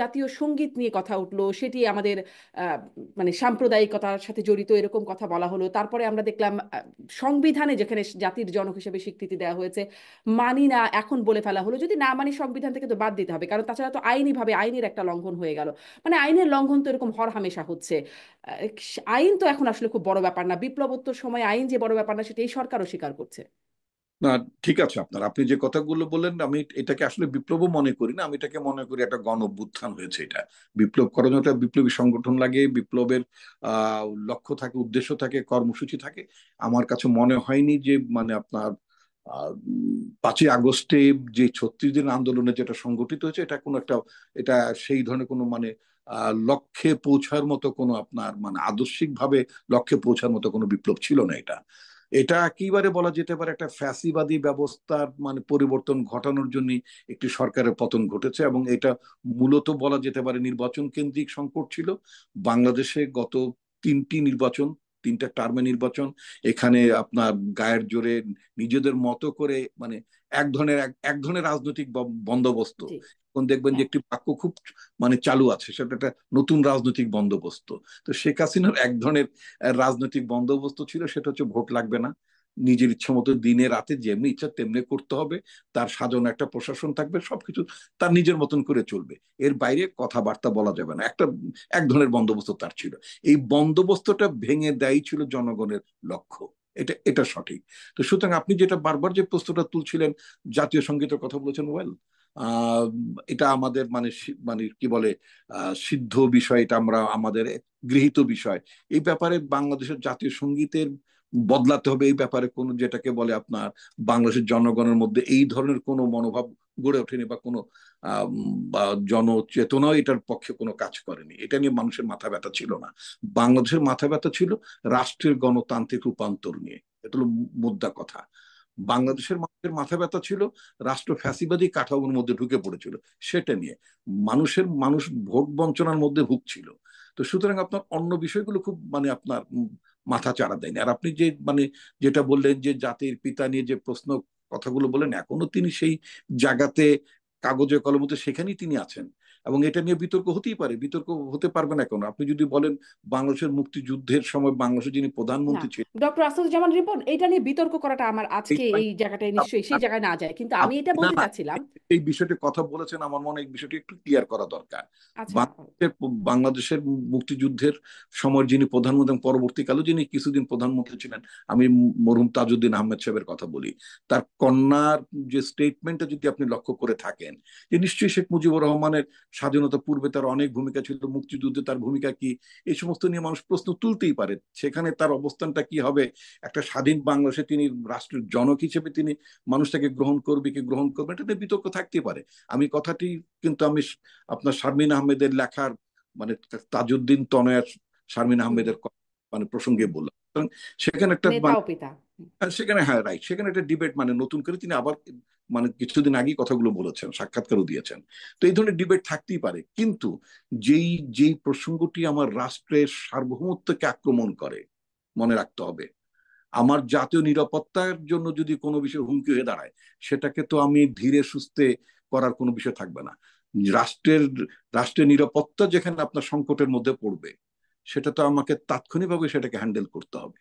জাতীয় সঙ্গীত নিয়ে কথা উঠলো সেটি আমাদের মানে সাম্প্রদায়িকতার সাথে জড়িত এরকম কথা বলা হলো তারপরে আমরা দেখলাম সংবিধানে যেখানে জাতির জনক হিসেবে স্বীকৃতি দেওয়া হয়েছে মানি না এখন বলে ফেলা হলো যদি না মানি সংবিধান থেকে তো বাদ দিতে হবে কারণ তাছাড়া তো আইনিভাবে আইনের একটা লঙ্ঘন হয়ে গেল মানে আইনের লঙ্ঘন তো এরকম হরহামেশা হচ্ছে আইন তো এখন আসলে খুব বড় ব্যাপার না বিপ্লবোত্তর সময় আইন যে বড় ব্যাপার না সেটা এই সরকারও স্বীকার করছে না ঠিক আছে আপনার আপনি যে কথাগুলো বললেন আমি এটাকে আসলে বিপ্লব মনে করি না আমি এটাকে মনে করি একটা গণ অভ্যুত্থান হয়েছে এটা বিপ্লব একটা বিপ্লবী সংগঠন লাগে বিপ্লবের লক্ষ্য থাকে উদ্দেশ্য থাকে কর্মসূচি থাকে আমার কাছে মনে হয়নি যে মানে আপনার পাঁচই আগস্টে যে ছত্রিশ দিন আন্দোলনে যেটা সংগঠিত হয়েছে এটা কোনো একটা এটা সেই ধরনের কোনো মানে লক্ষ্যে পৌঁছার মতো কোনো আপনার মানে আদর্শিকভাবে লক্ষ্যে পৌঁছার মতো কোনো বিপ্লব ছিল না এটা এটা একেবারে বলা যেতে পারে একটা ফ্যাসিবাদী ব্যবস্থার মানে পরিবর্তন ঘটানোর জন্য একটি সরকারের পতন ঘটেছে এবং এটা মূলত বলা যেতে পারে নির্বাচন কেন্দ্রিক সংকট ছিল বাংলাদেশে গত তিনটি নির্বাচন তিনটা টার্মে নির্বাচন এখানে আপনার গায়ের জোরে নিজেদের মতো করে মানে এক ধরনের এক ধরনের রাজনৈতিক বন্দোবস্ত এখন দেখবেন যে হ্যাঁ। একটি বাক্য খুব মানে চালু আছে সেটা একটা নতুন রাজনৈতিক বন্দোবস্ত তো শেখ হাসিনার এক ধরনের রাজনৈতিক বন্দোবস্ত ছিল সেটা হচ্ছে ভোট লাগবে না নিজের ইচ্ছা মতো দিনে রাতে যেমনি ইচ্ছা তেমনি করতে হবে তার সাজন একটা প্রশাসন থাকবে সবকিছু তার নিজের মতন করে চলবে এর বাইরে কথাবার্তা বলা যাবে না একটা এক ধরনের বন্দোবস্ত তার ছিল এই বন্দোবস্তটা ভেঙে দেয় ছিল জনগণের লক্ষ্য এটা এটা সঠিক তো সুতরাং আপনি যেটা বারবার যে প্রশ্নটা তুলছিলেন জাতীয় সঙ্গীতের কথা বলেছেন ওয়েল এটা আমাদের মানে মানে কি বলে সিদ্ধ বিষয় এটা আমরা আমাদের গৃহীত বিষয় এই ব্যাপারে বাংলাদেশের জাতীয় সঙ্গীতের বদলাতে হবে এই ব্যাপারে কোনো যেটাকে বলে আপনার বাংলাদেশের জনগণের মধ্যে এই ধরনের কোনো মনোভাব গড়ে ওঠেনি বা কোনো জনচেতনাও এটার পক্ষে কোনো কাজ করেনি এটা নিয়ে মানুষের মাথা ব্যথা ছিল না বাংলাদেশের মাথা ব্যথা ছিল রাষ্ট্রের গণতান্ত্রিক রূপান্তর নিয়ে এটা হলো মুদ্রা কথা বাংলাদেশের মানুষের মাথা ব্যথা ছিল রাষ্ট্র ফ্যাসিবাদী কাঠামোর মধ্যে ঢুকে পড়েছিল সেটা নিয়ে মানুষের মানুষ ভোট বঞ্চনার মধ্যে ভুগছিল তো সুতরাং আপনার অন্য বিষয়গুলো খুব মানে আপনার মাথা চাড়া দেয়নি আর আপনি যে মানে যেটা বললেন যে জাতির পিতা নিয়ে যে প্রশ্ন কথাগুলো বলেন এখনো তিনি সেই জায়গাতে কাগজে কলমতে সেখানেই তিনি আছেন এবং এটা নিয়ে বিতর্ক হতেই পারে বিতর্ক হতে পারবে না কেন আপনি যদি বলেন বাংলাদেশের মুক্তিযুদ্ধের সময় বাংলাদেশের যিনি প্রধানমন্ত্রী ছিলেন ডক্টর আসাদুজ্জামান রিপন এটা নিয়ে বিতর্ক করাটা আমার আজকে এই জায়গাটায় নিশ্চয়ই সেই জায়গায় না যায় কিন্তু আমি এটা বলতে চাচ্ছিলাম এই বিষয়টি কথা বলেছেন আমার মনে এই বিষয়টি একটু ক্লিয়ার করা দরকার আচ্ছা। বাংলাদেশের মুক্তিযুদ্ধের সময় যিনি প্রধানমন্ত্রী পরবর্তীকালে যিনি কিছুদিন প্রধানমন্ত্রী ছিলেন আমি মরহুম তাজউদ্দিন আহমেদ সাহেবের কথা বলি তার কন্যার যে স্টেটমেন্টটা যদি আপনি লক্ষ্য করে থাকেন যে নিশ্চয়ই শেখ মুজিবুর রহমানের স্বাধীনতা পূর্বে তার অনেক ভূমিকা ছিল মুক্তিযুদ্ধে তার ভূমিকা কি এই সমস্ত নিয়ে মানুষ প্রশ্ন তুলতেই পারে সেখানে তার অবস্থানটা কি হবে একটা স্বাধীন বাংলাদেশে তিনি রাষ্ট্রের জনক হিসেবে তিনি মানুষটাকে গ্রহণ করবে কি গ্রহণ করবে নিয়ে বিতর্ক থাকতে পারে আমি কথাটি কিন্তু আমি আপনার শারমিন আহমেদের লেখার মানে তাজউদ্দিন তনয়ার শারমিন আহমেদের মানে প্রসঙ্গে বললাম কারণ সেখানে একটা মানে হ্যাঁ, সেখানে হ্যাঁ রাইট সেখানে একটা ডিবেট মানে নতুন করে তিনি আবার মানে কিছুদিন আগেই কথাগুলো বলেছেন সাক্ষাৎকারও দিয়েছেন তো এই ধরনের ডিবেট থাকতেই পারে কিন্তু যেই যেই প্রসঙ্গটি আমার রাষ্ট্রের সার্বভৌমত্বকে আক্রমণ করে মনে রাখতে হবে আমার জাতীয় নিরাপত্তার জন্য যদি কোনো বিষয় হুমকি হয়ে দাঁড়ায় সেটাকে তো আমি ধীরে সুস্থে করার কোনো বিষয় থাকবে না রাষ্ট্রের রাষ্ট্রের নিরাপত্তা যেখানে আপনার সংকটের মধ্যে পড়বে সেটা তো আমাকে তাৎক্ষণিকভাবে সেটাকে হ্যান্ডেল করতে হবে